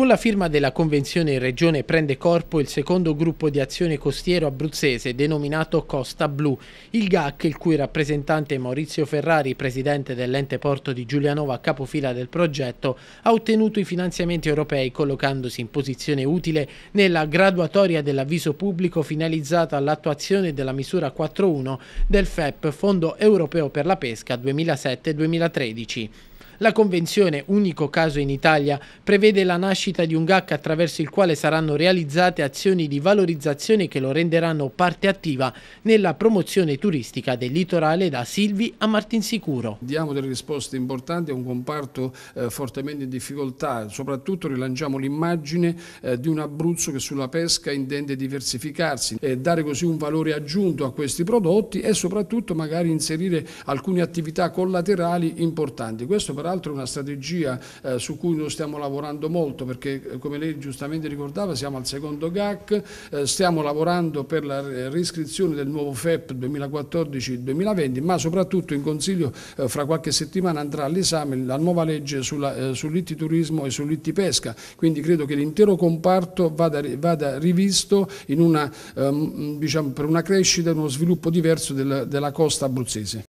Con la firma della convenzione in regione prende corpo il secondo gruppo di azione costiero abruzzese denominato Costa Blu. Il GAC, il cui rappresentante Maurizio Ferrari, presidente dell'ente porto di Giulianova, capofila del progetto, ha ottenuto i finanziamenti europei collocandosi in posizione utile nella graduatoria dell'avviso pubblico finalizzata all'attuazione della misura 4.1 del FEP, Fondo Europeo per la Pesca 2007-2013. La Convenzione, unico caso in Italia, prevede la nascita di un GAC attraverso il quale saranno realizzate azioni di valorizzazione che lo renderanno parte attiva nella promozione turistica del litorale da Silvi a Martinsicuro. Diamo delle risposte importanti a un comparto eh, fortemente in difficoltà, soprattutto rilanciamo l'immagine eh, di un Abruzzo che sulla pesca intende diversificarsi e dare così un valore aggiunto a questi prodotti e soprattutto magari inserire alcune attività collaterali importanti. Questo però peraltro è una strategia eh, su cui noi stiamo lavorando molto perché eh, come lei giustamente ricordava siamo al secondo GAC, eh, stiamo lavorando per la riscrizione del nuovo FEP 2014-2020 ma soprattutto in Consiglio eh, fra qualche settimana andrà all'esame la nuova legge eh, turismo e pesca, quindi credo che l'intero comparto vada, vada rivisto una, ehm, diciamo, per una crescita e uno sviluppo diverso del, della costa abruzzese.